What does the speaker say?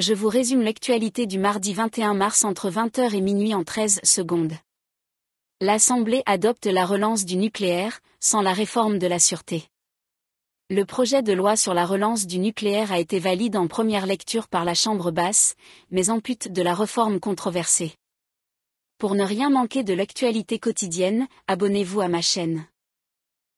je vous résume l'actualité du mardi 21 mars entre 20h et minuit en 13 secondes. L'Assemblée adopte la relance du nucléaire, sans la réforme de la sûreté. Le projet de loi sur la relance du nucléaire a été valide en première lecture par la Chambre basse, mais ampute de la réforme controversée. Pour ne rien manquer de l'actualité quotidienne, abonnez-vous à ma chaîne.